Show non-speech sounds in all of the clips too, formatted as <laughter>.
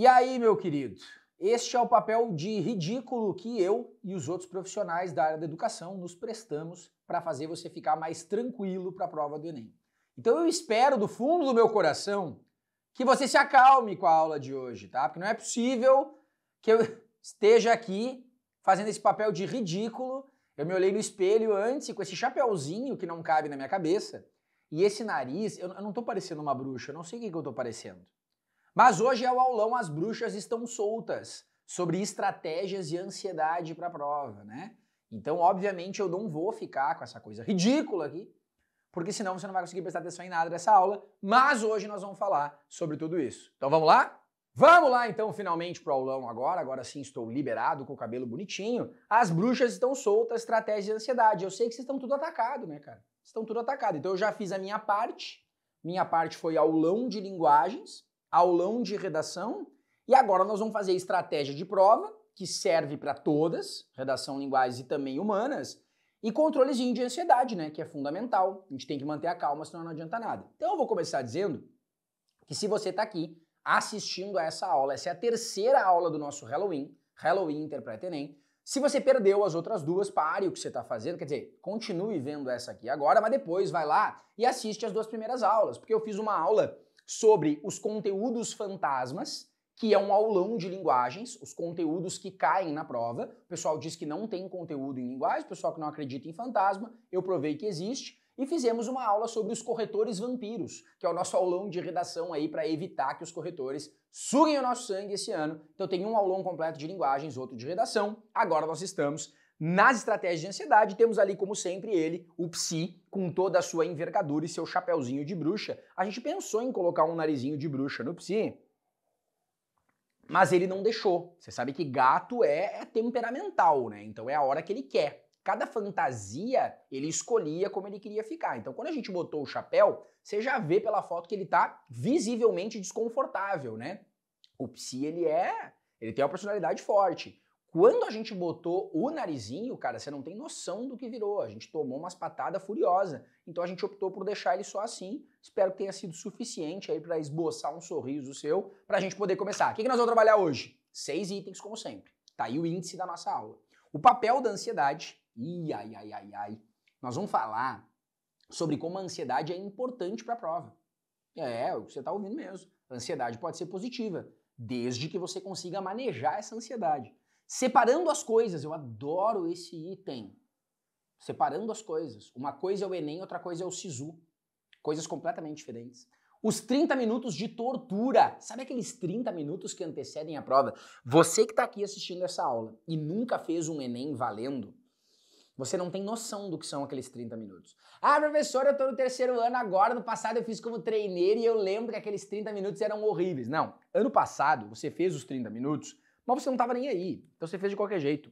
E aí, meu querido, este é o papel de ridículo que eu e os outros profissionais da área da educação nos prestamos para fazer você ficar mais tranquilo para a prova do Enem. Então eu espero do fundo do meu coração que você se acalme com a aula de hoje, tá? Porque não é possível que eu <laughs> esteja aqui fazendo esse papel de ridículo. Eu me olhei no espelho antes com esse chapéuzinho que não cabe na minha cabeça e esse nariz. Eu, não estou parecendo uma bruxa, eu não sei o que, que eu estou parecendo. Mas hoje é o aulão As Bruxas Estão Soltas, sobre estratégias e ansiedade para a prova, né? Então, obviamente, eu não vou ficar com essa coisa ridícula aqui, porque senão você não vai conseguir prestar atenção em nada dessa aula, mas hoje nós vamos falar sobre tudo isso. Então vamos lá? Vamos lá então finalmente para o aulão agora, agora sim estou liberado com o cabelo bonitinho. As bruxas estão soltas, estratégia de ansiedade. Eu sei que vocês estão tudo atacado, né, cara? Vocês estão tudo atacado. Então eu já fiz a minha parte. Minha parte foi aulão de linguagens aulão de redação. E agora nós vamos fazer estratégia de prova, que serve para todas, redação, linguagens e também humanas, e controlezinho de ansiedade, né, que é fundamental. A gente tem que manter a calma, senão não adianta nada. Então eu vou começar dizendo que se você está aqui assistindo a essa aula, essa é a terceira aula do nosso Halloween, Halloween Interpreta Enem. Se você perdeu as outras duas, pare o que você está fazendo, quer dizer, continue vendo essa aqui agora, mas depois vai lá e assiste as duas primeiras aulas, porque eu fiz uma aula sobre os conteúdos fantasmas, que é um aulão de linguagens, os conteúdos que caem na prova. O pessoal diz que não tem conteúdo em linguagem, o pessoal que não acredita em fantasma, eu provei que existe. E fizemos uma aula sobre os corretores vampiros, que é o nosso aulão de redação aí para evitar que os corretores suguem o nosso sangue esse ano. Então tem um aulão completo de linguagens, outro de redação. Agora nós estamos nas estratégias de ansiedade, temos ali, como sempre, ele, o psi, com toda a sua envergadura e seu chapéuzinho de bruxa. A gente pensou em colocar um narizinho de bruxa no psi, mas ele não deixou. Você sabe que gato é, é temperamental, né? Então é a hora que ele quer cada fantasia ele escolhia como ele queria ficar. Então, quando a gente botou o chapéu, você já vê pela foto que ele tá visivelmente desconfortável, né? O psi ele é, ele tem uma personalidade forte. Quando a gente botou o narizinho, cara, você não tem noção do que virou. A gente tomou umas patadas furiosas. Então a gente optou por deixar ele só assim. Espero que tenha sido suficiente aí para esboçar um sorriso seu, para a gente poder começar. O que, que nós vamos trabalhar hoje? Seis itens, como sempre. Tá aí o índice da nossa aula. O papel da ansiedade. Iai, ai, ai, ai, ai. Nós vamos falar sobre como a ansiedade é importante para a prova. É, é o que você está ouvindo mesmo. A ansiedade pode ser positiva, desde que você consiga manejar essa ansiedade. Separando as coisas, eu adoro esse item. Separando as coisas. Uma coisa é o Enem, outra coisa é o SISU. Coisas completamente diferentes. Os 30 minutos de tortura. Sabe aqueles 30 minutos que antecedem a prova? Você que está aqui assistindo essa aula e nunca fez um Enem valendo, você não tem noção do que são aqueles 30 minutos. Ah, professor, eu estou no terceiro ano agora, no passado eu fiz como treineiro e eu lembro que aqueles 30 minutos eram horríveis. Não, ano passado você fez os 30 minutos mas você não estava nem aí. Então você fez de qualquer jeito.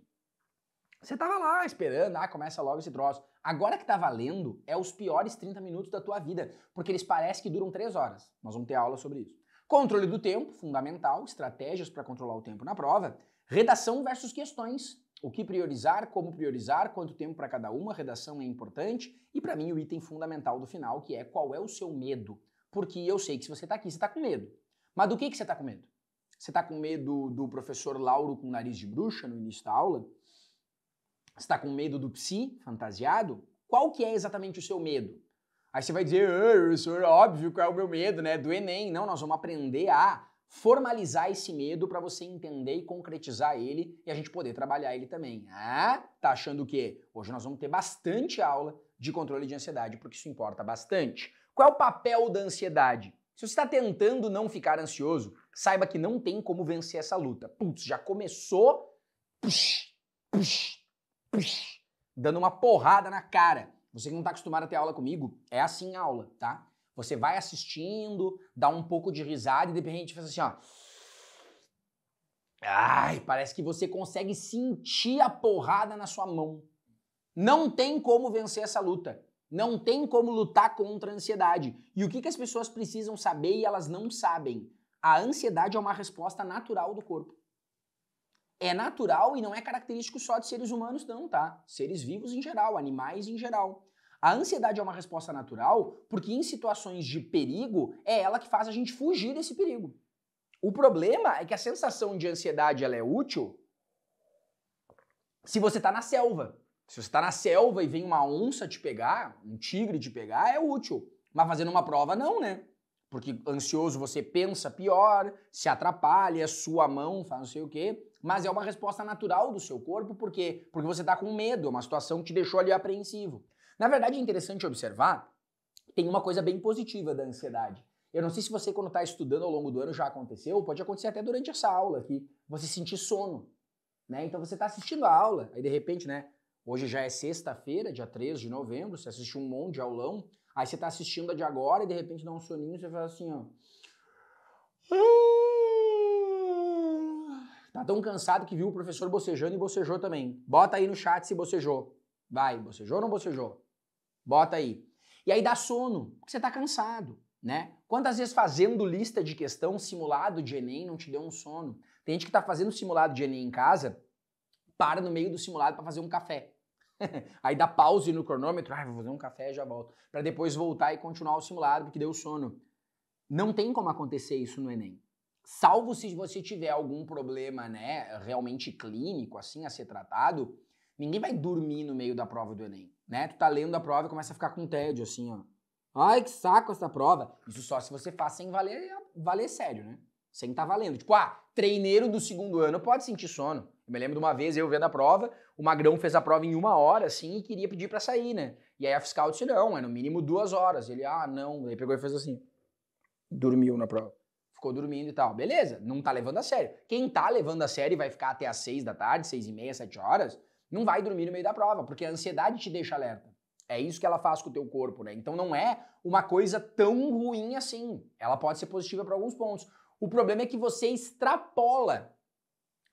Você estava lá esperando, ah, começa logo esse troço. Agora que tá valendo, é os piores 30 minutos da tua vida, porque eles parecem que duram 3 horas. Nós vamos ter aula sobre isso. Controle do tempo, fundamental, estratégias para controlar o tempo na prova. Redação versus questões. O que priorizar, como priorizar, quanto tempo para cada uma, redação é importante. E para mim, o item fundamental do final, que é qual é o seu medo. Porque eu sei que se você está aqui, você está com medo. Mas do que, que você está com medo? Você está com medo do professor Lauro com nariz de bruxa no início da aula? Você está com medo do psi fantasiado? Qual que é exatamente o seu medo? Aí você vai dizer, ah, professor, óbvio qual é o meu medo, né? Do Enem. Não, nós vamos aprender a formalizar esse medo para você entender e concretizar ele e a gente poder trabalhar ele também. Ah, tá achando o quê? Hoje nós vamos ter bastante aula de controle de ansiedade, porque isso importa bastante. Qual é o papel da ansiedade? Se você está tentando não ficar ansioso, saiba que não tem como vencer essa luta. Putz, já começou push, push, push, dando uma porrada na cara. Você que não está acostumado a ter aula comigo, é assim a aula, tá? Você vai assistindo, dá um pouco de risada e de repente faz assim, ó. Ai, parece que você consegue sentir a porrada na sua mão. Não tem como vencer essa luta. Não tem como lutar contra a ansiedade. E o que, que as pessoas precisam saber e elas não sabem? A ansiedade é uma resposta natural do corpo. É natural e não é característico só de seres humanos, não, tá? Seres vivos em geral, animais em geral. A ansiedade é uma resposta natural porque em situações de perigo é ela que faz a gente fugir desse perigo. O problema é que a sensação de ansiedade ela é útil se você está na selva. Se você está na selva e vem uma onça te pegar, um tigre te pegar, é útil. Mas fazendo uma prova, não, né? Porque ansioso você pensa pior, se atrapalha, é sua mão faz não sei o quê, mas é uma resposta natural do seu corpo, por quê? Porque você está com medo, é uma situação que te deixou ali apreensivo. Na verdade, é interessante observar, tem uma coisa bem positiva da ansiedade. Eu não sei se você, quando está estudando ao longo do ano, já aconteceu, pode acontecer até durante essa aula aqui, você sentir sono. Né? Então você está assistindo a aula, aí de repente, né? Hoje já é sexta-feira, dia 3 de novembro, você assistiu um monte de aulão, Aí você tá assistindo a de agora e de repente dá um soninho, e você faz assim, ó. Ah! Tá tão cansado que viu o professor bocejando e bocejou também. Bota aí no chat se bocejou. Vai, bocejou ou não bocejou? Bota aí. E aí dá sono, porque você tá cansado, né? Quantas vezes fazendo lista de questão, simulado de Enem, não te deu um sono? Tem gente que tá fazendo simulado de Enem em casa, para no meio do simulado para fazer um café. <laughs> aí dá pause no cronômetro, ah, vou fazer um café e já volto. Para depois voltar e continuar o simulado, porque deu sono. Não tem como acontecer isso no Enem. Salvo se você tiver algum problema, né, realmente clínico, assim, a ser tratado, ninguém vai dormir no meio da prova do Enem, né? Tu tá lendo a prova e começa a ficar com tédio, assim, ó. Ai, que saco essa prova. Isso só se você faz sem valer, valer sério, né? sem estar tá valendo. Tipo, ah, treineiro do segundo ano pode sentir sono. Eu me lembro de uma vez eu vendo a prova, o Magrão fez a prova em uma hora, assim, e queria pedir para sair, né? E aí a fiscal disse, não, é no mínimo duas horas. Ele, ah, não. Aí pegou e fez assim, dormiu na prova. Ficou dormindo e tal. Beleza, não tá levando a sério. Quem tá levando a sério e vai ficar até as seis da tarde, seis e meia, sete horas, não vai dormir no meio da prova, porque a ansiedade te deixa alerta. É isso que ela faz com o teu corpo, né? Então não é uma coisa tão ruim assim. Ela pode ser positiva para alguns pontos. O problema é que você extrapola.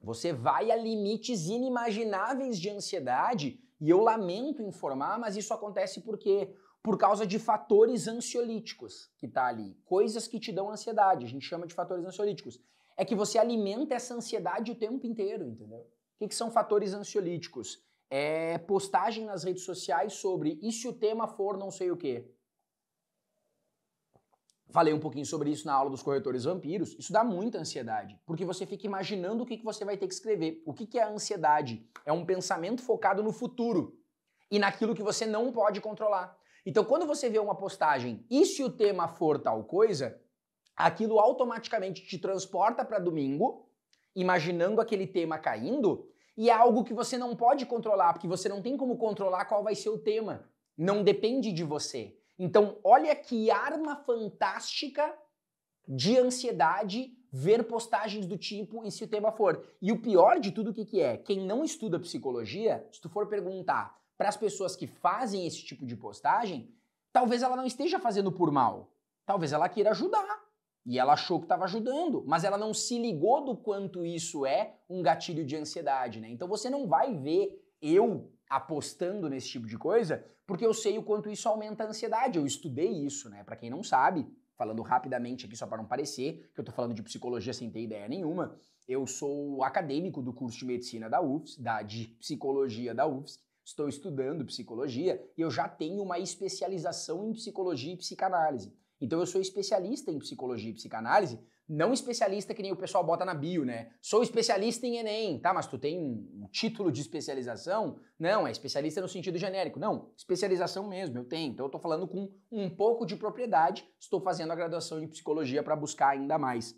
Você vai a limites inimagináveis de ansiedade, e eu lamento informar, mas isso acontece porque por causa de fatores ansiolíticos que tá ali, coisas que te dão ansiedade, a gente chama de fatores ansiolíticos. É que você alimenta essa ansiedade o tempo inteiro, entendeu? O que, que são fatores ansiolíticos? É postagem nas redes sociais sobre e se o tema for não sei o quê? Falei um pouquinho sobre isso na aula dos corretores vampiros. Isso dá muita ansiedade, porque você fica imaginando o que você vai ter que escrever. O que é a ansiedade? É um pensamento focado no futuro e naquilo que você não pode controlar. Então, quando você vê uma postagem, e se o tema for tal coisa, aquilo automaticamente te transporta para domingo, imaginando aquele tema caindo, e é algo que você não pode controlar, porque você não tem como controlar qual vai ser o tema. Não depende de você. Então, olha que arma fantástica de ansiedade ver postagens do tipo e se o tema for. E o pior de tudo, o que, que é? Quem não estuda psicologia, se tu for perguntar para as pessoas que fazem esse tipo de postagem, talvez ela não esteja fazendo por mal. Talvez ela queira ajudar. E ela achou que estava ajudando, mas ela não se ligou do quanto isso é um gatilho de ansiedade, né? Então você não vai ver eu apostando nesse tipo de coisa, porque eu sei o quanto isso aumenta a ansiedade. Eu estudei isso, né? Para quem não sabe, falando rapidamente aqui só para não parecer que eu estou falando de psicologia sem ter ideia nenhuma, eu sou acadêmico do curso de medicina da UFSC, da de psicologia da UFSC. Estou estudando psicologia e eu já tenho uma especialização em psicologia e psicanálise. Então eu sou especialista em psicologia e psicanálise não especialista que nem o pessoal bota na bio, né? Sou especialista em Enem, tá? Mas tu tem um título de especialização? Não, é especialista no sentido genérico. Não, especialização mesmo, eu tenho. Então eu tô falando com um pouco de propriedade, estou fazendo a graduação de psicologia para buscar ainda mais.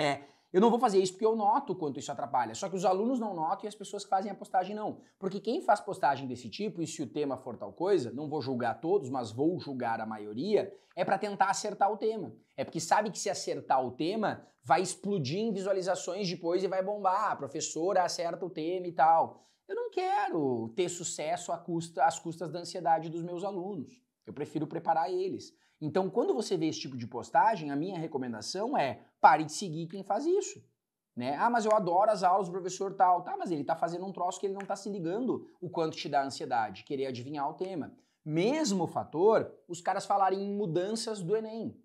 É, eu não vou fazer isso porque eu noto quanto isso atrapalha. Só que os alunos não notam e as pessoas que fazem a postagem não. Porque quem faz postagem desse tipo, e se o tema for tal coisa, não vou julgar todos, mas vou julgar a maioria, é para tentar acertar o tema. É porque sabe que se acertar o tema, vai explodir em visualizações depois e vai bombar. A professora acerta o tema e tal. Eu não quero ter sucesso custa, às custas da ansiedade dos meus alunos. Eu prefiro preparar eles. Então, quando você vê esse tipo de postagem, a minha recomendação é pare de seguir quem faz isso. Né? Ah, mas eu adoro as aulas do professor tal. Tá, mas ele está fazendo um troço que ele não está se ligando o quanto te dá ansiedade, querer adivinhar o tema. Mesmo fator, os caras falarem em mudanças do Enem.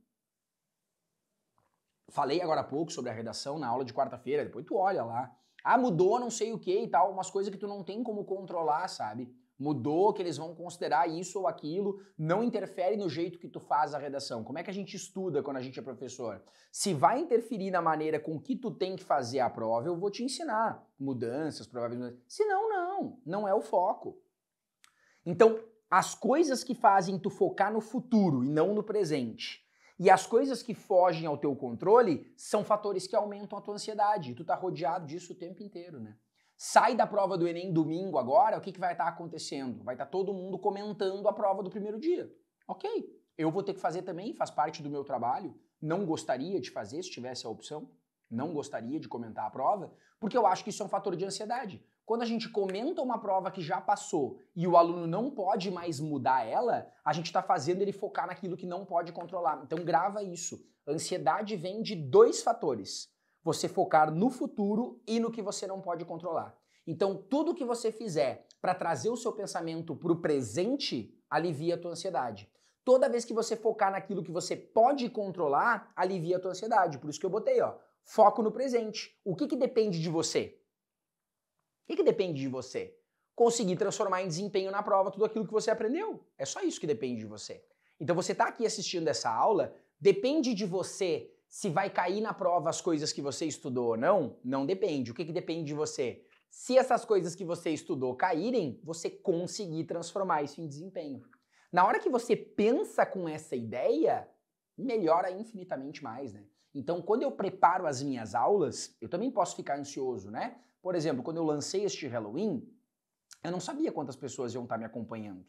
Falei agora há pouco sobre a redação na aula de quarta-feira, depois tu olha lá. Ah, mudou não sei o que e tal, umas coisas que tu não tem como controlar, sabe? mudou, que eles vão considerar isso ou aquilo, não interfere no jeito que tu faz a redação. Como é que a gente estuda quando a gente é professor? Se vai interferir na maneira com que tu tem que fazer a prova, eu vou te ensinar mudanças, prováveis mudanças. Se não, não, não é o foco. Então, as coisas que fazem tu focar no futuro e não no presente, e as coisas que fogem ao teu controle são fatores que aumentam a tua ansiedade. Tu tá rodeado disso o tempo inteiro, né? Sai da prova do Enem domingo agora, o que, que vai estar tá acontecendo? Vai estar tá todo mundo comentando a prova do primeiro dia. Ok, eu vou ter que fazer também, faz parte do meu trabalho. Não gostaria de fazer se tivesse a opção. Não gostaria de comentar a prova, porque eu acho que isso é um fator de ansiedade. Quando a gente comenta uma prova que já passou e o aluno não pode mais mudar ela, a gente está fazendo ele focar naquilo que não pode controlar. Então grava isso. ansiedade vem de dois fatores: você focar no futuro e no que você não pode controlar. Então, tudo que você fizer para trazer o seu pensamento para o presente alivia a tua ansiedade. Toda vez que você focar naquilo que você pode controlar, alivia a tua ansiedade. Por isso que eu botei, ó, foco no presente. O que, que depende de você? O que, que depende de você? Conseguir transformar em desempenho na prova tudo aquilo que você aprendeu. É só isso que depende de você. Então, você está aqui assistindo essa aula, depende de você se vai cair na prova as coisas que você estudou ou não, não depende. O que, que depende de você? Se essas coisas que você estudou caírem, você conseguir transformar isso em desempenho. Na hora que você pensa com essa ideia, melhora infinitamente mais, né? Então, quando eu preparo as minhas aulas, eu também posso ficar ansioso, né? Por exemplo, quando eu lancei este Halloween, eu não sabia quantas pessoas iam estar me acompanhando,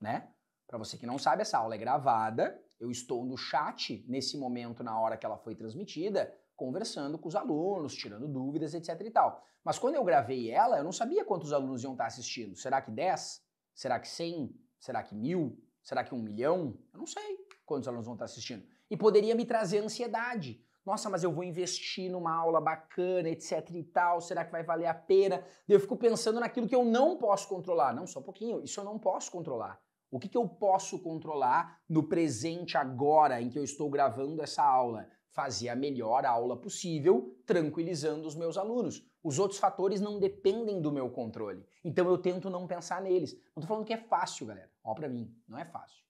né? Para você que não sabe, essa aula é gravada eu estou no chat nesse momento, na hora que ela foi transmitida, conversando com os alunos, tirando dúvidas, etc e tal. Mas quando eu gravei ela, eu não sabia quantos alunos iam estar assistindo. Será que 10? Será que 100? Será que mil? Será que um milhão? Eu não sei quantos alunos vão estar assistindo. E poderia me trazer ansiedade. Nossa, mas eu vou investir numa aula bacana, etc e tal. Será que vai valer a pena? Eu fico pensando naquilo que eu não posso controlar. Não, só um pouquinho. Isso eu não posso controlar. O que, que eu posso controlar no presente, agora em que eu estou gravando essa aula? Fazer a melhor aula possível, tranquilizando os meus alunos. Os outros fatores não dependem do meu controle. Então eu tento não pensar neles. Não estou falando que é fácil, galera. Ó, para mim, não é fácil.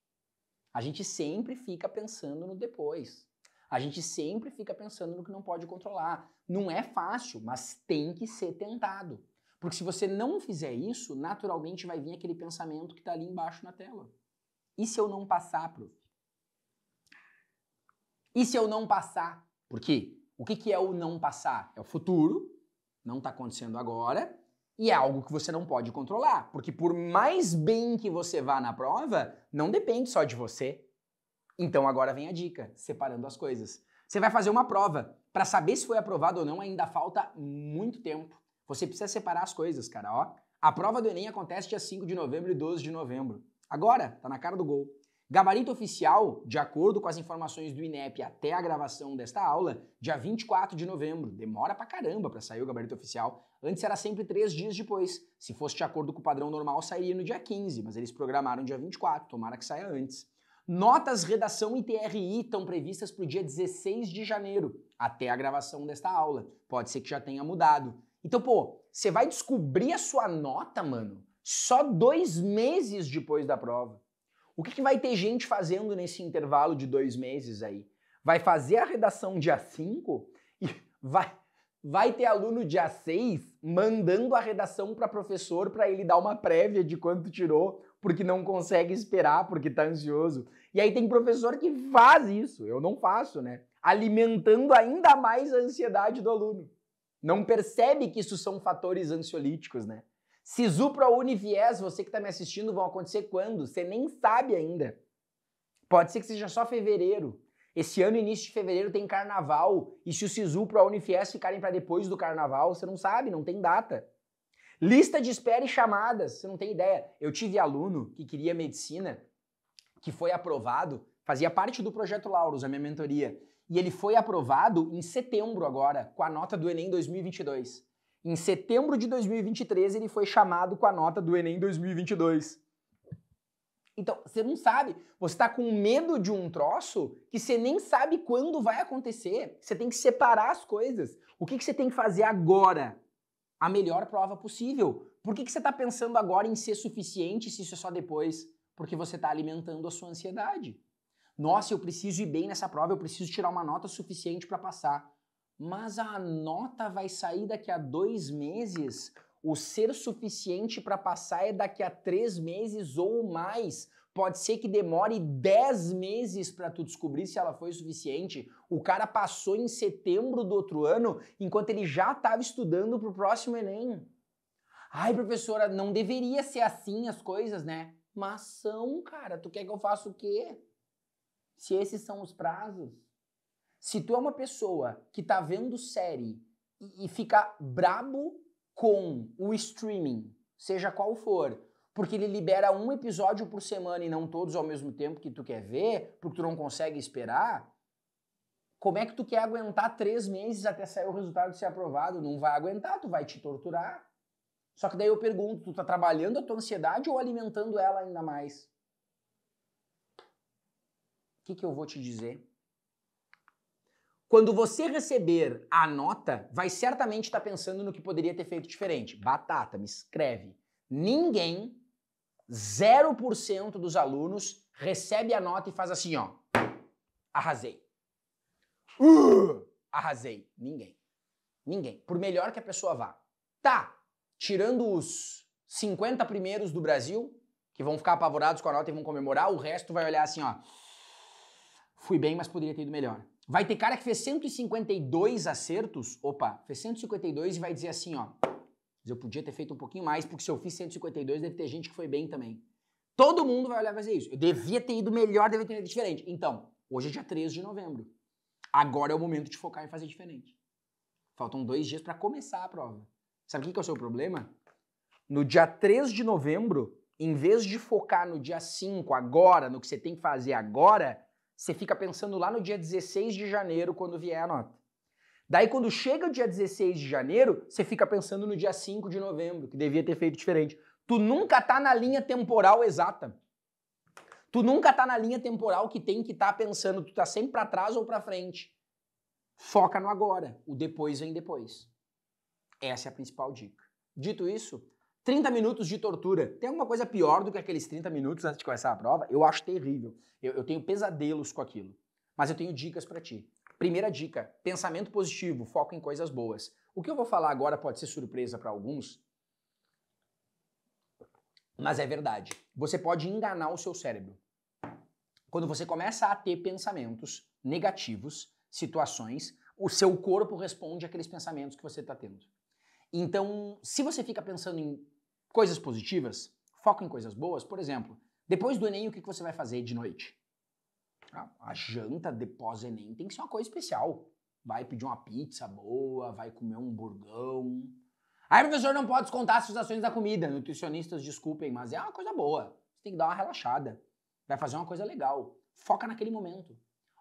A gente sempre fica pensando no depois. A gente sempre fica pensando no que não pode controlar. Não é fácil, mas tem que ser tentado. Porque se você não fizer isso, naturalmente vai vir aquele pensamento que está ali embaixo na tela. E se eu não passar, prof? E se eu não passar? Porque o que, que é o não passar? É o futuro, não está acontecendo agora, e é algo que você não pode controlar. Porque por mais bem que você vá na prova, não depende só de você. Então agora vem a dica, separando as coisas. Você vai fazer uma prova. Para saber se foi aprovado ou não, ainda falta muito tempo. Você precisa separar as coisas, cara, ó. A prova do Enem acontece dia 5 de novembro e 12 de novembro. Agora, tá na cara do gol. Gabarito oficial, de acordo com as informações do INEP até a gravação desta aula, dia 24 de novembro. Demora pra caramba pra sair o gabarito oficial. Antes era sempre três dias depois. Se fosse de acordo com o padrão normal, sairia no dia 15, mas eles programaram dia 24, tomara que saia antes. Notas, redação e TRI estão previstas para o dia 16 de janeiro, até a gravação desta aula. Pode ser que já tenha mudado. Então, pô, você vai descobrir a sua nota, mano, só dois meses depois da prova. O que, que vai ter gente fazendo nesse intervalo de dois meses aí? Vai fazer a redação dia 5 e vai, vai ter aluno dia 6 mandando a redação para professor para ele dar uma prévia de quanto tirou, porque não consegue esperar, porque está ansioso. E aí tem professor que faz isso, eu não faço, né? Alimentando ainda mais a ansiedade do aluno não percebe que isso são fatores ansiolíticos, né? Sisu pro Univiés, você que está me assistindo, vão acontecer quando? Você nem sabe ainda. Pode ser que seja só fevereiro. Esse ano, início de fevereiro, tem carnaval. E se o Sisu pro Unifies ficarem para depois do carnaval, você não sabe, não tem data. Lista de espera e chamadas, você não tem ideia. Eu tive aluno que queria medicina, que foi aprovado, fazia parte do projeto Lauros, a minha mentoria e ele foi aprovado em setembro agora, com a nota do Enem 2022. Em setembro de 2023, ele foi chamado com a nota do Enem 2022. Então, você não sabe, você está com medo de um troço que você nem sabe quando vai acontecer. Você tem que separar as coisas. O que, que você tem que fazer agora? A melhor prova possível. Por que, que você está pensando agora em ser suficiente se isso é só depois? Porque você está alimentando a sua ansiedade nossa, eu preciso ir bem nessa prova, eu preciso tirar uma nota suficiente para passar. Mas a nota vai sair daqui a dois meses. O ser suficiente para passar é daqui a três meses ou mais. Pode ser que demore dez meses para tu descobrir se ela foi suficiente. O cara passou em setembro do outro ano, enquanto ele já estava estudando para o próximo Enem. Ai, professora, não deveria ser assim as coisas, né? Mas são, cara. Tu quer que eu faça o quê? se esses são os prazos, se tu é uma pessoa que tá vendo série e, e fica brabo com o streaming, seja qual for, porque ele libera um episódio por semana e não todos ao mesmo tempo que tu quer ver, porque tu não consegue esperar, como é que tu quer aguentar três meses até sair o resultado de ser aprovado? Não vai aguentar, tu vai te torturar. Só que daí eu pergunto, tu tá trabalhando a tua ansiedade ou alimentando ela ainda mais? que, que eu vou te dizer? Quando você receber a nota, vai certamente estar tá pensando no que poderia ter feito diferente. Batata, me escreve. Ninguém, 0% dos alunos, recebe a nota e faz assim, ó. Arrasei. Uh, arrasei. Ninguém. Ninguém. Por melhor que a pessoa vá. Tá, tirando os 50 primeiros do Brasil, que vão ficar apavorados com a nota e vão comemorar, o resto vai olhar assim, ó fui bem, mas poderia ter ido melhor. Vai ter cara que fez 152 acertos, opa, fez 152 e vai dizer assim, ó, eu podia ter feito um pouquinho mais, porque se eu fiz 152, deve ter gente que foi bem também. Todo mundo vai olhar e fazer isso. Eu devia ter ido melhor, devia ter ido diferente. Então, hoje é dia 13 de novembro. Agora é o momento de focar em fazer diferente. Faltam dois dias para começar a prova. Sabe o que é o seu problema? No dia 3 de novembro, em vez de focar no dia 5 agora, no que você tem que fazer agora, você fica pensando lá no dia 16 de janeiro, quando vier a nota. Daí, quando chega o dia 16 de janeiro, você fica pensando no dia 5 de novembro, que devia ter feito diferente. Tu nunca tá na linha temporal exata. Tu nunca tá na linha temporal que tem que estar tá pensando, tu tá sempre para trás ou para frente. Foca no agora, o depois vem depois. Essa é a principal dica. Dito isso, 30 minutos de tortura. Tem alguma coisa pior do que aqueles 30 minutos antes de começar a prova? Eu acho terrível. Eu, eu tenho pesadelos com aquilo. Mas eu tenho dicas para ti. Primeira dica: pensamento positivo, foco em coisas boas. O que eu vou falar agora pode ser surpresa para alguns, mas é verdade. Você pode enganar o seu cérebro. Quando você começa a ter pensamentos negativos, situações, o seu corpo responde àqueles pensamentos que você está tendo. Então, se você fica pensando em Coisas positivas, foco em coisas boas. Por exemplo, depois do Enem, o que você vai fazer de noite? Ah, a janta depois do enem tem que ser uma coisa especial. Vai pedir uma pizza boa, vai comer um burgão. Aí, professor, não pode descontar as ações da comida. Nutricionistas, desculpem, mas é uma coisa boa. Você tem que dar uma relaxada. Vai fazer uma coisa legal. Foca naquele momento.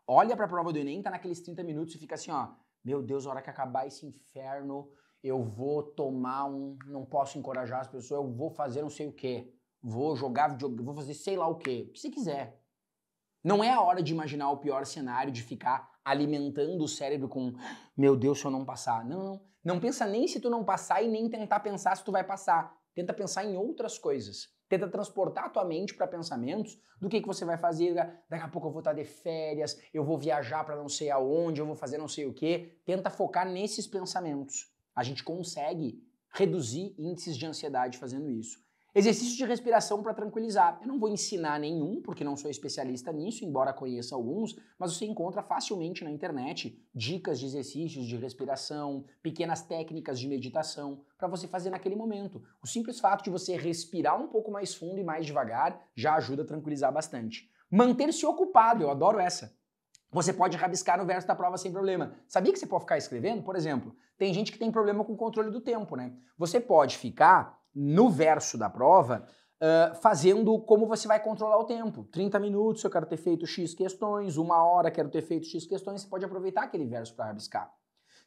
Olha para a prova do Enem, tá naqueles 30 minutos e fica assim, ó. Meu Deus, a hora que acabar esse inferno, eu vou tomar um, não posso encorajar as pessoas, eu vou fazer não sei o quê, vou jogar videogame, vou fazer sei lá o quê, o que você quiser. Não é a hora de imaginar o pior cenário, de ficar alimentando o cérebro com meu Deus, se eu não passar. Não, não, não pensa nem se tu não passar e nem tentar pensar se tu vai passar. Tenta pensar em outras coisas. Tenta transportar a tua mente para pensamentos do que, que você vai fazer. Daqui a pouco eu vou estar tá de férias, eu vou viajar para não sei aonde, eu vou fazer não sei o que. Tenta focar nesses pensamentos. A gente consegue reduzir índices de ansiedade fazendo isso. Exercício de respiração para tranquilizar. Eu não vou ensinar nenhum, porque não sou especialista nisso, embora conheça alguns, mas você encontra facilmente na internet dicas de exercícios de respiração, pequenas técnicas de meditação para você fazer naquele momento. O simples fato de você respirar um pouco mais fundo e mais devagar já ajuda a tranquilizar bastante. Manter-se ocupado, eu adoro essa. Você pode rabiscar no verso da prova sem problema. Sabia que você pode ficar escrevendo? Por exemplo, tem gente que tem problema com o controle do tempo, né? Você pode ficar no verso da prova Uh, fazendo como você vai controlar o tempo. 30 minutos, eu quero ter feito X questões, uma hora, quero ter feito X questões, você pode aproveitar aquele verso para rabiscar.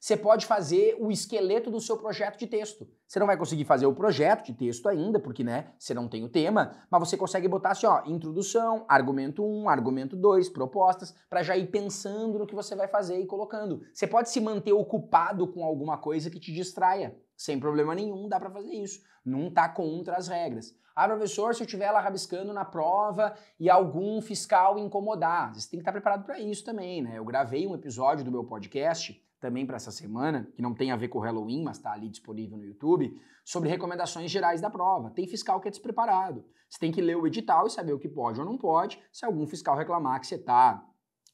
Você pode fazer o esqueleto do seu projeto de texto. Você não vai conseguir fazer o projeto de texto ainda, porque né, você não tem o tema, mas você consegue botar assim, ó, introdução, argumento 1, argumento 2, propostas, para já ir pensando no que você vai fazer e colocando. Você pode se manter ocupado com alguma coisa que te distraia. Sem problema nenhum, dá para fazer isso. Não tá contra as regras. Ah, professor, se eu estiver lá rabiscando na prova e algum fiscal incomodar, você tem que estar tá preparado para isso também, né? Eu gravei um episódio do meu podcast também para essa semana, que não tem a ver com o Halloween, mas está ali disponível no YouTube, sobre recomendações gerais da prova. Tem fiscal que é despreparado. Você tem que ler o edital e saber o que pode ou não pode. Se algum fiscal reclamar que você está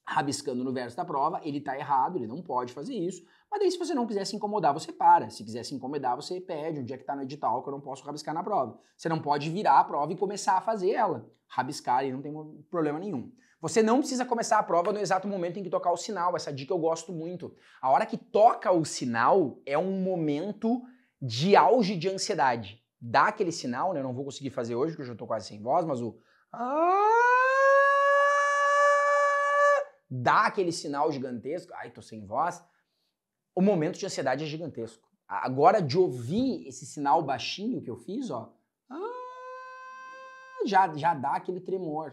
rabiscando no verso da prova, ele está errado, ele não pode fazer isso. Mas daí, se você não quiser se incomodar, você para. Se quiser se incomodar, você pede onde é que está no edital que eu não posso rabiscar na prova. Você não pode virar a prova e começar a fazer ela. Rabiscar e não tem problema nenhum. Você não precisa começar a prova no exato momento em que tocar o sinal. Essa dica eu gosto muito. A hora que toca o sinal é um momento de auge de ansiedade. Dá aquele sinal, né? Eu não vou conseguir fazer hoje, porque eu já tô quase sem voz, mas o. Ah", dá aquele sinal gigantesco. Ai, tô sem voz. O momento de ansiedade é gigantesco. Agora, de ouvir esse sinal baixinho que eu fiz, ó. Ah", já, já dá aquele tremor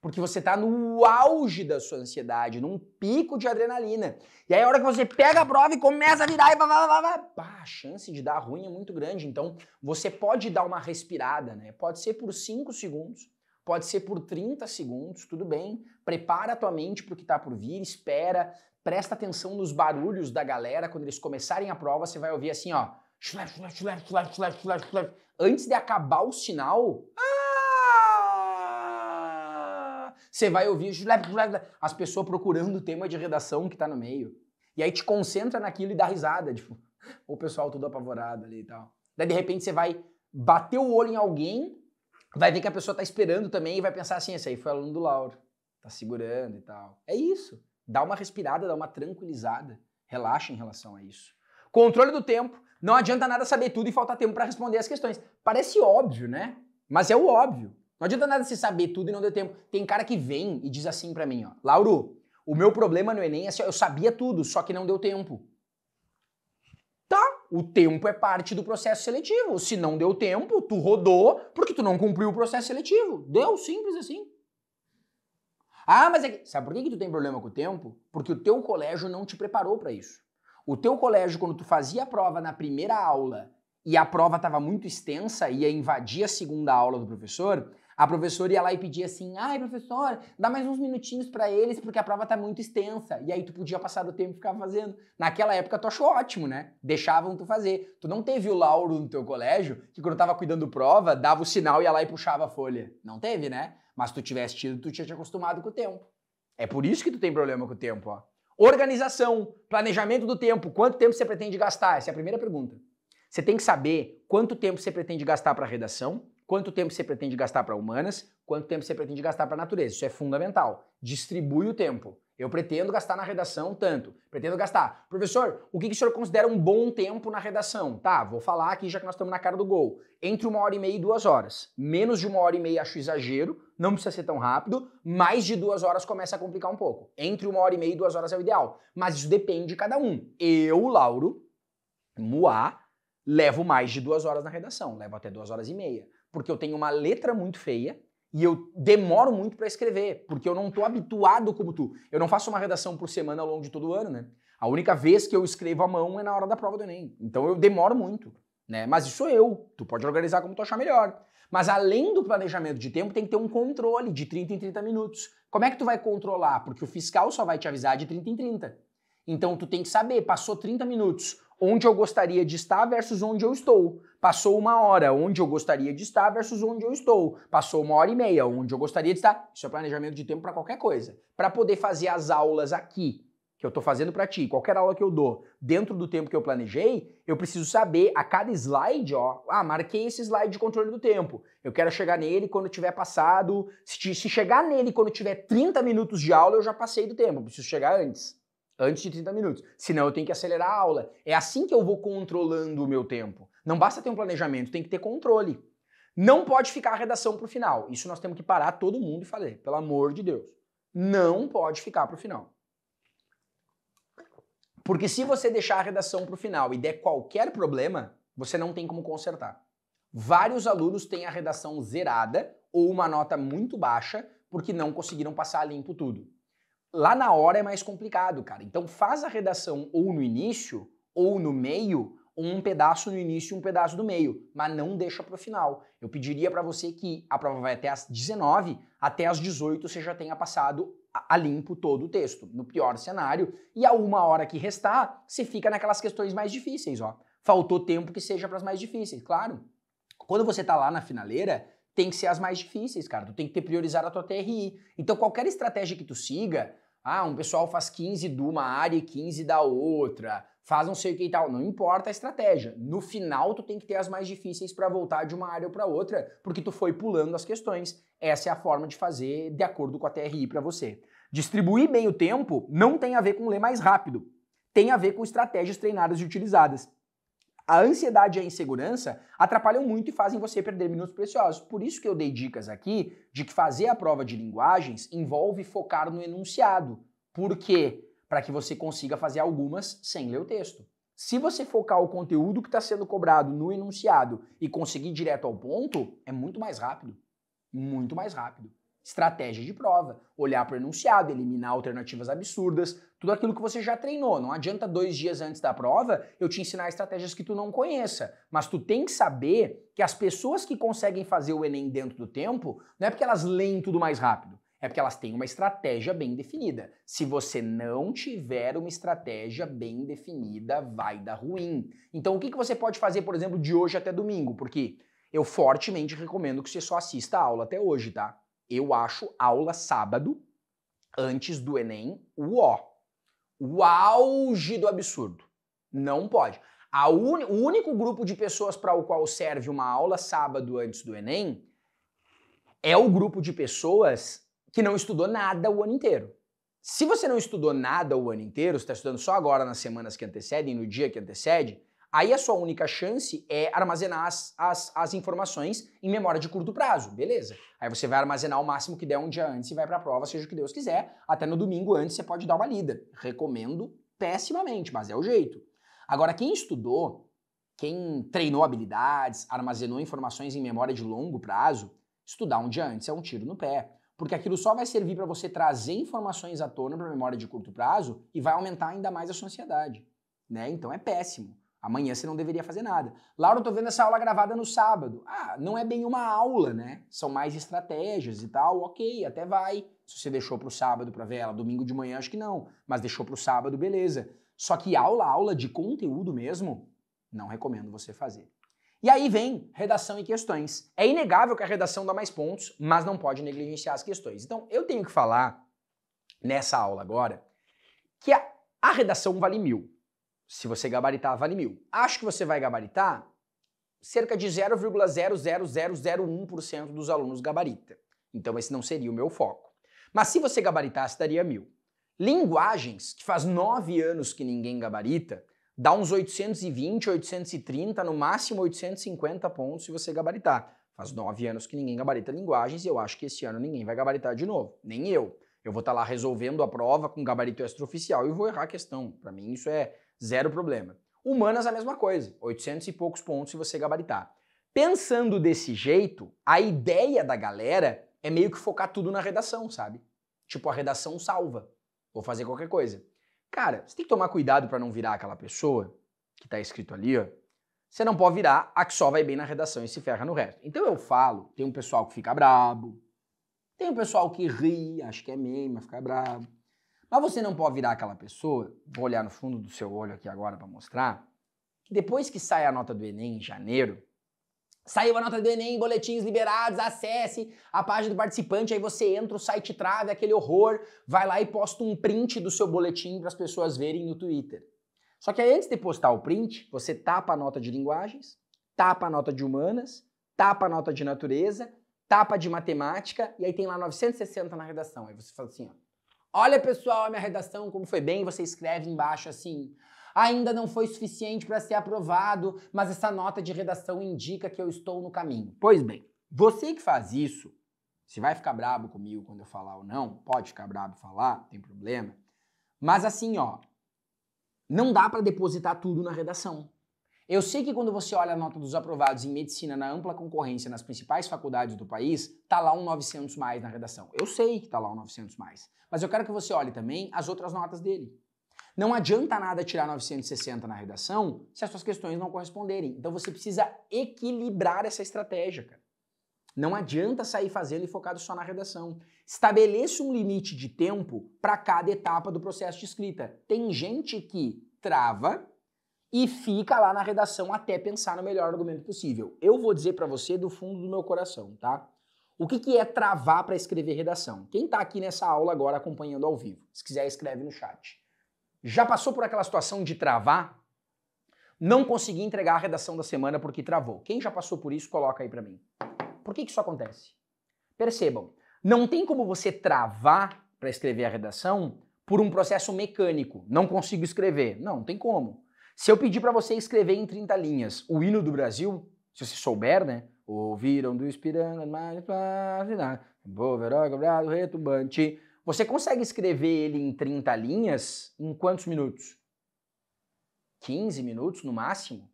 porque você está no auge da sua ansiedade, num pico de adrenalina. E aí a hora que você pega a prova e começa a virar e blá, blá, blá, blá, a chance de dar ruim é muito grande. Então, você pode dar uma respirada, né? Pode ser por 5 segundos, pode ser por 30 segundos, tudo bem. Prepara a tua mente para o que está por vir, espera, presta atenção nos barulhos da galera quando eles começarem a prova, você vai ouvir assim, ó, antes de acabar o sinal, ah, você vai ouvir as pessoas procurando o tema de redação que tá no meio. E aí te concentra naquilo e dá risada, tipo, <laughs> o pessoal todo apavorado ali e tal. Daí de repente você vai bater o olho em alguém, vai ver que a pessoa tá esperando também e vai pensar assim, esse aí foi aluno do Lauro, tá segurando e tal. É isso. Dá uma respirada, dá uma tranquilizada. Relaxa em relação a isso. Controle do tempo. Não adianta nada saber tudo e faltar tempo para responder as questões. Parece óbvio, né? Mas é o óbvio. Não adianta nada você saber tudo e não deu tempo. Tem cara que vem e diz assim para mim, ó, Lauro, o meu problema no Enem é assim, eu sabia tudo, só que não deu tempo. Tá, o tempo é parte do processo seletivo. Se não deu tempo, tu rodou porque tu não cumpriu o processo seletivo. Deu, simples assim. Ah, mas é que... Sabe por que, que tu tem problema com o tempo? Porque o teu colégio não te preparou para isso. O teu colégio, quando tu fazia a prova na primeira aula e a prova estava muito extensa, e ia invadir a segunda aula do professor, a professora ia lá e pedia assim: ai, professora, dá mais uns minutinhos para eles porque a prova tá muito extensa. E aí tu podia passar do tempo e ficar fazendo. Naquela época tu achou ótimo, né? Deixavam tu fazer. Tu não teve o lauro no teu colégio que quando tava cuidando prova, dava o sinal, ia lá e puxava a folha. Não teve, né? Mas tu tivesse tido, tu tinha te acostumado com o tempo. É por isso que tu tem problema com o tempo, ó. Organização, planejamento do tempo, quanto tempo você pretende gastar? Essa é a primeira pergunta. Você tem que saber quanto tempo você pretende gastar para redação, Quanto tempo você pretende gastar para humanas? Quanto tempo você pretende gastar para natureza? Isso é fundamental. Distribui o tempo. Eu pretendo gastar na redação tanto. Pretendo gastar. Professor, o que, que o senhor considera um bom tempo na redação? Tá, vou falar aqui já que nós estamos na cara do gol. Entre uma hora e meia e duas horas. Menos de uma hora e meia acho exagero, não precisa ser tão rápido. Mais de duas horas começa a complicar um pouco. Entre uma hora e meia e duas horas é o ideal. Mas isso depende de cada um. Eu, Lauro, Moá, levo mais de duas horas na redação. Levo até duas horas e meia porque eu tenho uma letra muito feia e eu demoro muito para escrever, porque eu não estou habituado como tu. Eu não faço uma redação por semana ao longo de todo o ano, né? A única vez que eu escrevo à mão é na hora da prova do Enem. Então eu demoro muito, né? Mas isso sou eu. Tu pode organizar como tu achar melhor. Mas além do planejamento de tempo, tem que ter um controle de 30 em 30 minutos. Como é que tu vai controlar? Porque o fiscal só vai te avisar de 30 em 30. Então tu tem que saber, passou 30 minutos, onde eu gostaria de estar versus onde eu estou. Passou uma hora onde eu gostaria de estar versus onde eu estou. Passou uma hora e meia onde eu gostaria de estar. Isso é planejamento de tempo para qualquer coisa. Para poder fazer as aulas aqui, que eu estou fazendo para ti, qualquer aula que eu dou, dentro do tempo que eu planejei, eu preciso saber a cada slide, ó, ah, marquei esse slide de controle do tempo. Eu quero chegar nele quando tiver passado, se, se chegar nele quando tiver 30 minutos de aula, eu já passei do tempo, eu preciso chegar antes, antes de 30 minutos. Senão eu tenho que acelerar a aula. É assim que eu vou controlando o meu tempo. Não basta ter um planejamento, tem que ter controle. Não pode ficar a redação para o final. Isso nós temos que parar todo mundo e fazer, pelo amor de Deus. Não pode ficar para o final. Porque se você deixar a redação para o final e der qualquer problema, você não tem como consertar. Vários alunos têm a redação zerada ou uma nota muito baixa porque não conseguiram passar limpo tudo. Lá na hora é mais complicado, cara. Então faz a redação ou no início ou no meio um pedaço no início e um pedaço do meio, mas não deixa para o final. Eu pediria para você que a prova vai até as 19, até as 18 você já tenha passado a limpo todo o texto, no pior cenário, e a uma hora que restar, você fica naquelas questões mais difíceis, ó. Faltou tempo que seja para as mais difíceis, claro. Quando você está lá na finaleira, tem que ser as mais difíceis, cara. Tu tem que ter priorizado a tua TRI. Então qualquer estratégia que tu siga, ah, um pessoal faz 15 de uma área e 15 da outra faz um sei o que e tal. Não importa a estratégia. No final, tu tem que ter as mais difíceis para voltar de uma área ou para outra, porque tu foi pulando as questões. Essa é a forma de fazer de acordo com a TRI para você. Distribuir bem o tempo não tem a ver com ler mais rápido. Tem a ver com estratégias treinadas e utilizadas. A ansiedade e a insegurança atrapalham muito e fazem você perder minutos preciosos. Por isso que eu dei dicas aqui de que fazer a prova de linguagens envolve focar no enunciado. Por quê? para que você consiga fazer algumas sem ler o texto. Se você focar o conteúdo que está sendo cobrado no enunciado e conseguir direto ao ponto, é muito mais rápido. Muito mais rápido. Estratégia de prova, olhar para o enunciado, eliminar alternativas absurdas, tudo aquilo que você já treinou. Não adianta dois dias antes da prova eu te ensinar estratégias que tu não conheça. Mas tu tem que saber que as pessoas que conseguem fazer o Enem dentro do tempo, não é porque elas leem tudo mais rápido, é porque elas têm uma estratégia bem definida. Se você não tiver uma estratégia bem definida, vai dar ruim. Então, o que, você pode fazer, por exemplo, de hoje até domingo? Porque eu fortemente recomendo que você só assista a aula até hoje, tá? Eu acho aula sábado, antes do Enem, o ó. O auge do absurdo. Não pode. Un... O único grupo de pessoas para o qual serve uma aula sábado antes do Enem é o grupo de pessoas que não estudou nada o ano inteiro. Se você não estudou nada o ano inteiro, está estudando só agora nas semanas que antecedem, no dia que antecede, aí a sua única chance é armazenar as, as, as informações em memória de curto prazo, beleza? Aí você vai armazenar o máximo que der um dia antes e vai para a prova, seja o que Deus quiser. Até no domingo antes você pode dar uma lida. Recomendo pessimamente, mas é o jeito. Agora, quem estudou, quem treinou habilidades, armazenou informações em memória de longo prazo, estudar um dia antes é um tiro no pé porque aquilo só vai servir para você trazer informações à tona para a memória de curto prazo e vai aumentar ainda mais a sua ansiedade. Né? Então é péssimo. Amanhã você não deveria fazer nada. Laura, eu tô vendo essa aula gravada no sábado. Ah, não é bem uma aula, né? São mais estratégias e tal. Ok, até vai. Se você deixou para o sábado para ver ela, domingo de manhã acho que não, mas deixou para o sábado, beleza. Só que aula, aula de conteúdo mesmo, não recomendo você fazer. E aí vem redação e questões. É inegável que a redação dá mais pontos, mas não pode negligenciar as questões. Então, eu tenho que falar nessa aula agora que a, a redação vale mil. Se você gabaritar, vale mil. Acho que você vai gabaritar cerca de 0,00001% dos alunos gabarita. Então, esse não seria o meu foco. Mas se você gabaritasse, daria mil. Linguagens, que faz nove anos que ninguém gabarita, dá uns 820, 830, no máximo 850 pontos se você gabaritar. Faz nove anos que ninguém gabarita linguagens e eu acho que esse ano ninguém vai gabaritar de novo, nem eu. Eu vou estar tá lá resolvendo a prova com gabarito extraoficial e vou errar a questão. Para mim isso é zero problema. Humanas a mesma coisa, 800 e poucos pontos se você gabaritar. Pensando desse jeito, a ideia da galera é meio que focar tudo na redação, sabe? Tipo, a redação salva. Vou fazer qualquer coisa. Cara, você tem que tomar cuidado para não virar aquela pessoa que está escrito ali, ó. Você não pode virar a que só vai bem na redação e se ferra no resto. Então eu falo, tem um pessoal que fica brabo, tem um pessoal que ri, acho que é meme, mas fica brabo. Mas você não pode virar aquela pessoa, vou olhar no fundo do seu olho aqui agora para mostrar, que depois que sai a nota do Enem em janeiro, Saiu a nota do Enem, boletins liberados, acesse a página do participante, aí você entra, o site trave é aquele horror, vai lá e posta um print do seu boletim para as pessoas verem no Twitter. Só que antes de postar o print, você tapa a nota de linguagens, tapa a nota de humanas, tapa a nota de natureza, tapa de matemática, e aí tem lá 960 na redação. Aí você fala assim, ó, olha pessoal, a minha redação, como foi bem, você escreve embaixo assim, ainda não foi suficiente para ser aprovado, mas essa nota de redação indica que eu estou no caminho. Pois bem, você que faz isso, se vai ficar brabo comigo quando eu falar ou não, pode ficar brabo falar, não tem problema. Mas assim, ó, não dá para depositar tudo na redação. Eu sei que quando você olha a nota dos aprovados em medicina na ampla concorrência nas principais faculdades do país, tá lá um 900 mais na redação. Eu sei que tá lá um 900 mais, mas eu quero que você olhe também as outras notas dele. Não adianta nada tirar 960 na redação se as suas questões não corresponderem. Então você precisa equilibrar essa estratégia, cara. Não adianta sair fazendo e focado só na redação. Estabeleça um limite de tempo para cada etapa do processo de escrita. Tem gente que trava e fica lá na redação até pensar no melhor argumento possível. Eu vou dizer para você do fundo do meu coração, tá? O que, que é travar para escrever redação? Quem está aqui nessa aula agora acompanhando ao vivo, se quiser escreve no chat. Já passou por aquela situação de travar? Não consegui entregar a redação da semana porque travou. Quem já passou por isso, coloca aí para mim. Por que, que isso acontece? Percebam, não tem como você travar para escrever a redação por um processo mecânico. Não consigo escrever. Não, não tem como. Se eu pedir para você escrever em 30 linhas o hino do Brasil, se você souber, né? Ouviram do Espiranga, do retumbante. Você consegue escrever ele em 30 linhas em quantos minutos? 15 minutos no máximo?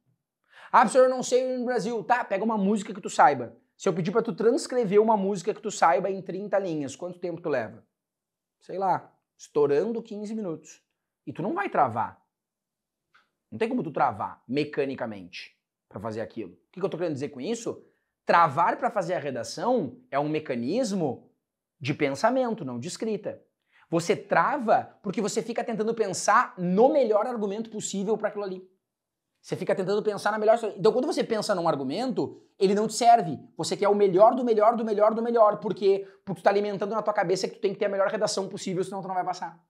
Ah, professor, eu não sei no Brasil. Tá, pega uma música que tu saiba. Se eu pedir para tu transcrever uma música que tu saiba em 30 linhas, quanto tempo tu leva? Sei lá, estourando 15 minutos. E tu não vai travar. Não tem como tu travar mecanicamente para fazer aquilo. O que eu tô querendo dizer com isso? Travar para fazer a redação é um mecanismo de pensamento, não de escrita. Você trava porque você fica tentando pensar no melhor argumento possível para aquilo ali. Você fica tentando pensar na melhor. Então, quando você pensa num argumento, ele não te serve. Você quer o melhor do melhor do melhor do melhor. Por quê? Porque tu está alimentando na tua cabeça que tu tem que ter a melhor redação possível, senão tu não vai passar.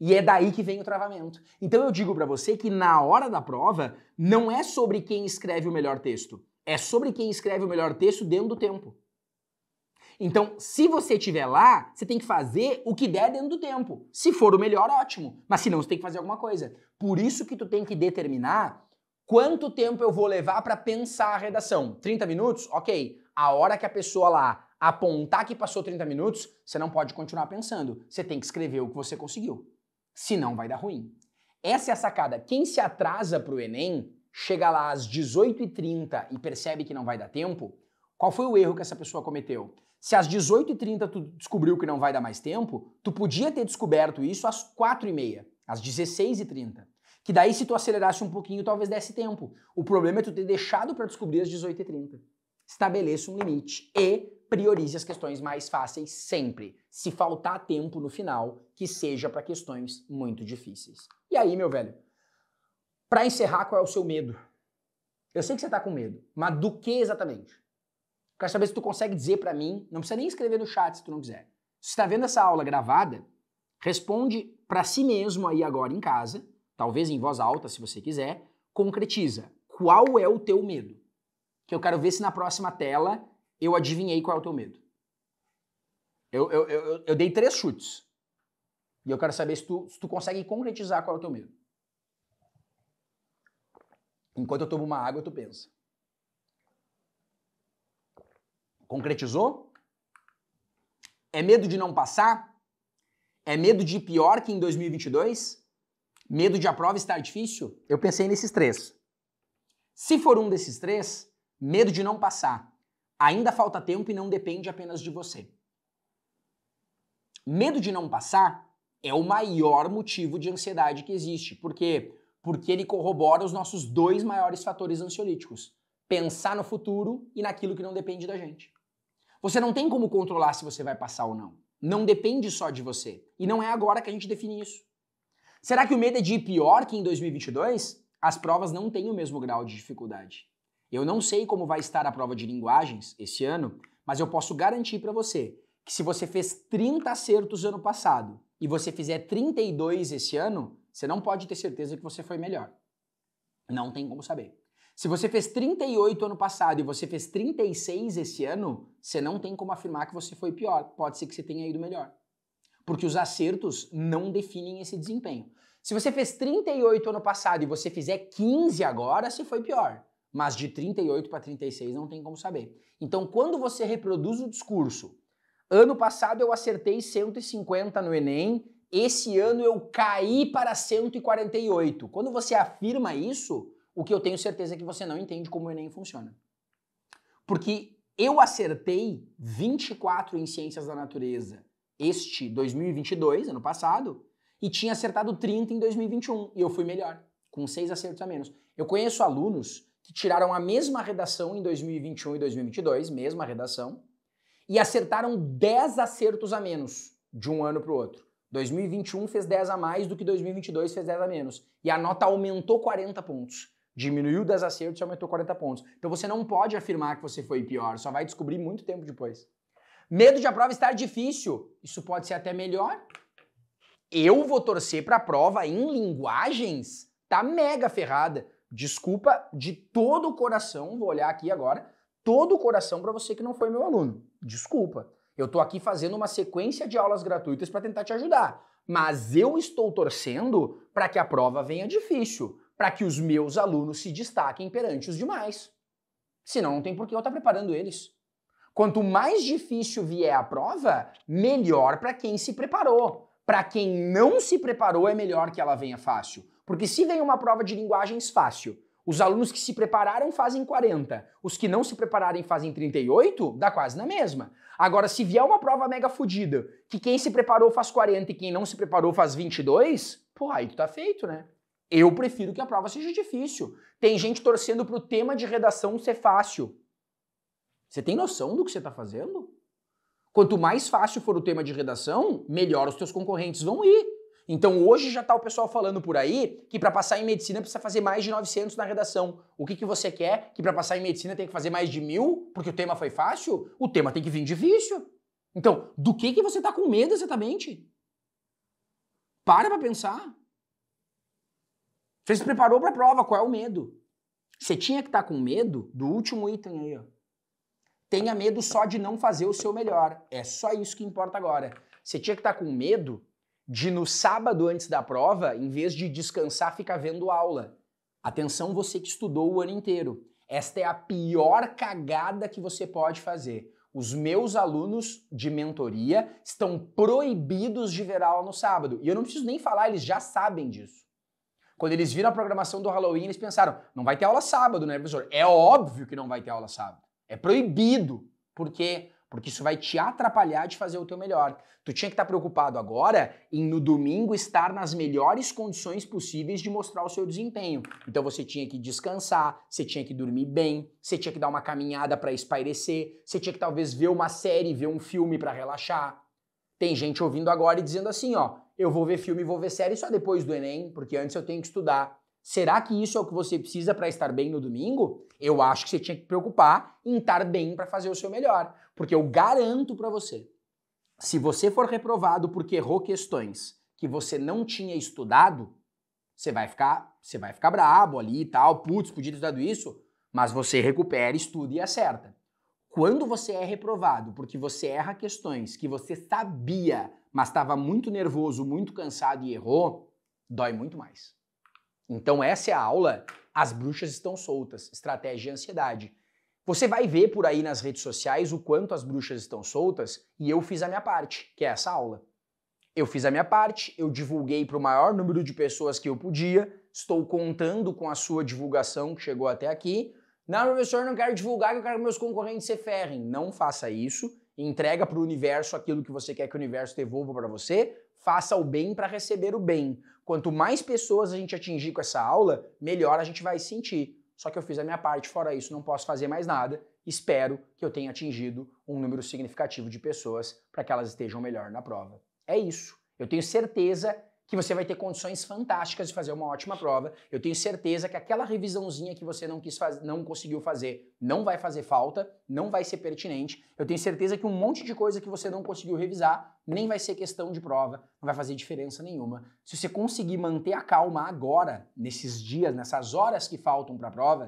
E é daí que vem o travamento. Então eu digo para você que na hora da prova não é sobre quem escreve o melhor texto, é sobre quem escreve o melhor texto dentro do tempo. Então, se você estiver lá, você tem que fazer o que der dentro do tempo. Se for o melhor, ótimo. Mas se não, você tem que fazer alguma coisa. Por isso que tu tem que determinar quanto tempo eu vou levar para pensar a redação. 30 minutos? Ok. A hora que a pessoa lá apontar que passou 30 minutos, você não pode continuar pensando. Você tem que escrever o que você conseguiu. Senão vai dar ruim. Essa é a sacada. Quem se atrasa para o Enem, chega lá às 18h30 e percebe que não vai dar tempo, qual foi o erro que essa pessoa cometeu? Se às 18h30 tu descobriu que não vai dar mais tempo, tu podia ter descoberto isso às 4h30, às 16h30. Que daí, se tu acelerasse um pouquinho, talvez desse tempo. O problema é tu ter deixado para descobrir às 18h30. Estabeleça um limite e priorize as questões mais fáceis sempre. Se faltar tempo no final, que seja para questões muito difíceis. E aí, meu velho, para encerrar, qual é o seu medo? Eu sei que você está com medo, mas do que exatamente? Quero saber se tu consegue dizer para mim, não precisa nem escrever no chat se tu não quiser. Se está vendo essa aula gravada, responde para si mesmo aí agora em casa, talvez em voz alta se você quiser, concretiza. Qual é o teu medo? Que eu quero ver se na próxima tela eu adivinhei qual é o teu medo. Eu, eu, eu, eu dei três chutes. E eu quero saber se tu, se tu consegue concretizar qual é o teu medo. Enquanto eu tomo uma água, tu pensa. Concretizou? É medo de não passar? É medo de pior que em 2022? Medo de a prova estar difícil? Eu pensei nesses três. Se for um desses três, medo de não passar. Ainda falta tempo e não depende apenas de você. Medo de não passar é o maior motivo de ansiedade que existe. Por quê? Porque ele corrobora os nossos dois maiores fatores ansiolíticos: pensar no futuro e naquilo que não depende da gente. Você não tem como controlar se você vai passar ou não. Não depende só de você. E não é agora que a gente define isso. Será que o medo é de ir pior que em 2022? As provas não têm o mesmo grau de dificuldade. Eu não sei como vai estar a prova de linguagens esse ano, mas eu posso garantir para você que se você fez 30 acertos ano passado e você fizer 32 esse ano, você não pode ter certeza que você foi melhor. Não tem como saber. Se você fez 38 ano passado e você fez 36 esse ano, você não tem como afirmar que você foi pior. Pode ser que você tenha ido melhor. Porque os acertos não definem esse desempenho. Se você fez 38 ano passado e você fizer 15 agora, você foi pior. Mas de 38 para 36 não tem como saber. Então, quando você reproduz o discurso, ano passado eu acertei 150 no Enem, esse ano eu caí para 148. Quando você afirma isso, o que eu tenho certeza é que você não entende como o Enem funciona. Porque eu acertei 24 em Ciências da Natureza este 2022, ano passado, e tinha acertado 30 em 2021, e eu fui melhor, com seis acertos a menos. Eu conheço alunos que tiraram a mesma redação em 2021 e 2022, mesma redação, e acertaram 10 acertos a menos de um ano para o outro. 2021 fez 10 a mais do que 2022 fez 10 a menos, e a nota aumentou 40 pontos. Diminuiu 10 acertos e aumentou 40 pontos. Então você não pode afirmar que você foi pior, só vai descobrir muito tempo depois. Medo de a prova estar difícil. Isso pode ser até melhor. Eu vou torcer para a prova em linguagens? Tá mega ferrada. Desculpa de todo o coração, vou olhar aqui agora, todo o coração para você que não foi meu aluno. Desculpa. Eu estou aqui fazendo uma sequência de aulas gratuitas para tentar te ajudar, mas eu estou torcendo para que a prova venha difícil, para que os meus alunos se destaquem perante os demais. Senão não tem por que eu estar tá preparando eles. Quanto mais difícil vier a prova, melhor para quem se preparou. Para quem não se preparou, é melhor que ela venha fácil. Porque se vem uma prova de linguagens fácil, os alunos que se prepararam fazem 40, os que não se prepararem fazem 38, dá quase na mesma. Agora, se vier uma prova mega fodida, que quem se preparou faz 40 e quem não se preparou faz 22, pô, aí tu tá feito, né? Eu prefiro que a prova seja difícil. Tem gente torcendo para o tema de redação ser fácil. Você tem noção do que você está fazendo? Quanto mais fácil for o tema de redação, melhor os teus concorrentes vão ir. Então hoje já está o pessoal falando por aí que para passar em medicina precisa fazer mais de 900 na redação. O que, que você quer que para passar em medicina tem que fazer mais de mil? Porque o tema foi fácil? O tema tem que vir difícil. Então, do que, que você está com medo exatamente? Para para pensar. Você se preparou para a prova, qual é o medo? Você tinha que estar tá com medo do último item aí, ó. Tenha medo só de não fazer o seu melhor. É só isso que importa agora. Você tinha que estar tá com medo de no sábado antes da prova, em vez de descansar, ficar vendo aula. Atenção, você que estudou o ano inteiro. Esta é a pior cagada que você pode fazer. Os meus alunos de mentoria estão proibidos de ver aula no sábado. E eu não preciso nem falar, eles já sabem disso. Quando eles viram a programação do Halloween, eles pensaram: não vai ter aula sábado, né, professor? É óbvio que não vai ter aula sábado. É proibido. Por quê? Porque isso vai te atrapalhar de fazer o teu melhor. Tu tinha que estar preocupado agora em no domingo estar nas melhores condições possíveis de mostrar o seu desempenho. Então você tinha que descansar, você tinha que dormir bem, você tinha que dar uma caminhada para espairecer, você tinha que talvez ver uma série, ver um filme para relaxar. Tem gente ouvindo agora e dizendo assim, ó, eu vou ver filme, vou ver série só depois do Enem, porque antes eu tenho que estudar. Será que isso é o que você precisa para estar bem no domingo? Eu acho que você tinha que preocupar em estar bem para fazer o seu melhor, porque eu garanto para você, se você for reprovado porque errou questões que você não tinha estudado, você vai ficar, você vai ficar brabo ali e tal, putz, podia ter dado isso, mas você recupera, estuda e acerta. Quando você é reprovado porque você erra questões que você sabia mas estava muito nervoso, muito cansado e errou, dói muito mais. Então, essa é a aula. As bruxas estão soltas. Estratégia de é ansiedade. Você vai ver por aí nas redes sociais o quanto as bruxas estão soltas e eu fiz a minha parte, que é essa aula. Eu fiz a minha parte, eu divulguei para o maior número de pessoas que eu podia, estou contando com a sua divulgação que chegou até aqui. Não, professor, não quero divulgar, eu quero que meus concorrentes se ferrem. Não faça isso entrega para o universo aquilo que você quer que o universo devolva para você, faça o bem para receber o bem. Quanto mais pessoas a gente atingir com essa aula, melhor a gente vai sentir. Só que eu fiz a minha parte, fora isso, não posso fazer mais nada. Espero que eu tenha atingido um número significativo de pessoas para que elas estejam melhor na prova. É isso. Eu tenho certeza que você vai ter condições fantásticas de fazer uma ótima prova. Eu tenho certeza que aquela revisãozinha que você não quis fazer, não conseguiu fazer, não vai fazer falta, não vai ser pertinente. Eu tenho certeza que um monte de coisa que você não conseguiu revisar nem vai ser questão de prova, não vai fazer diferença nenhuma. Se você conseguir manter a calma agora, nesses dias, nessas horas que faltam para a prova,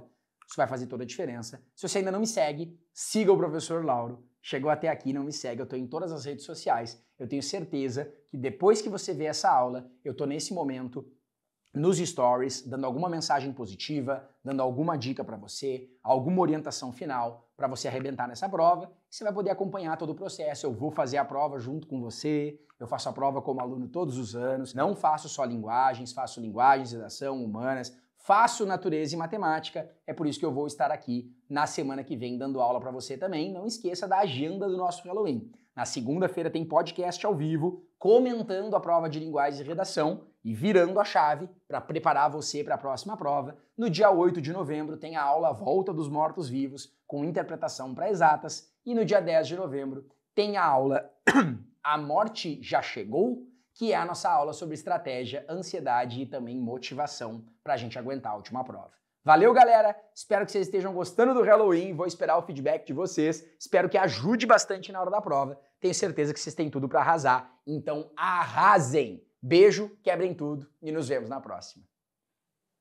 isso vai fazer toda a diferença. Se você ainda não me segue, siga o professor Lauro chegou até aqui, não me segue, eu estou em todas as redes sociais. Eu tenho certeza que depois que você vê essa aula, eu estou nesse momento nos stories, dando alguma mensagem positiva, dando alguma dica para você, alguma orientação final para você arrebentar nessa prova. Você vai poder acompanhar todo o processo. Eu vou fazer a prova junto com você. Eu faço a prova como aluno todos os anos. Não faço só linguagens, faço linguagens, redação, humanas, Faço natureza e matemática, é por isso que eu vou estar aqui na semana que vem dando aula para você também. Não esqueça da agenda do nosso Halloween. Na segunda-feira tem podcast ao vivo comentando a prova de linguagens e redação e virando a chave para preparar você para a próxima prova. No dia 8 de novembro tem a aula Volta dos Mortos Vivos com interpretação para exatas e no dia 10 de novembro tem a aula <clears throat> A Morte Já Chegou? que é a nossa aula sobre estratégia, ansiedade e também motivação para a gente aguentar a última prova. Valeu, galera! Espero que vocês estejam gostando do Halloween. Vou esperar o feedback de vocês. Espero que ajude bastante na hora da prova. Tenho certeza que vocês têm tudo para arrasar. Então, arrasem! Beijo, quebrem tudo e nos vemos na próxima.